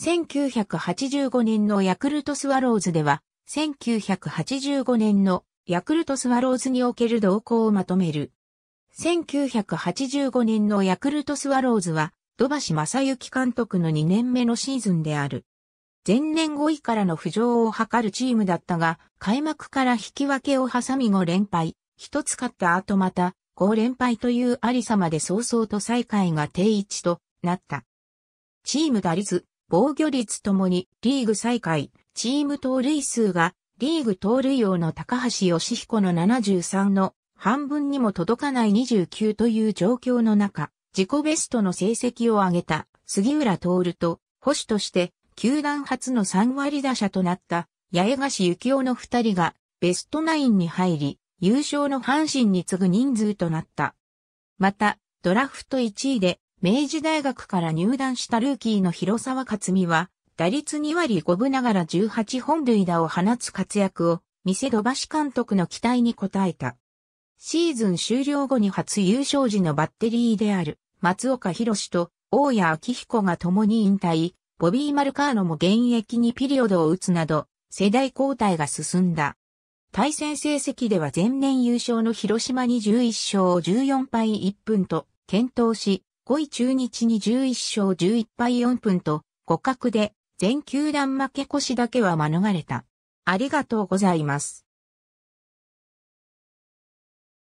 1985年のヤクルトスワローズでは、1985年のヤクルトスワローズにおける動向をまとめる。1985年のヤクルトスワローズは、土橋正幸監督の2年目のシーズンである。前年5位からの浮上を図るチームだったが、開幕から引き分けを挟み5連敗、一つ勝った後また5連敗というありさまで早々と再開が定位置となった。チーム打率防御率ともにリーグ最下位、チーム盗塁数がリーグ盗塁王の高橋義彦の73の半分にも届かない29という状況の中、自己ベストの成績を上げた杉浦徹と保守として球団初の3割打者となった八重樫幸雄の2人がベストナインに入り、優勝の阪神に次ぐ人数となった。また、ドラフト1位で明治大学から入団したルーキーの広沢克美は、打率2割5分ながら18本塁打を放つ活躍を、見せば橋監督の期待に応えた。シーズン終了後に初優勝時のバッテリーである、松岡博と大谷昭彦が共に引退、ボビー・マルカーノも現役にピリオドを打つなど、世代交代が進んだ。対戦成績では前年優勝の広島に11勝14敗1分と、検討し、5位中日に11勝11敗4分と互角で全球団負け越しだけは免れた。ありがとうございます。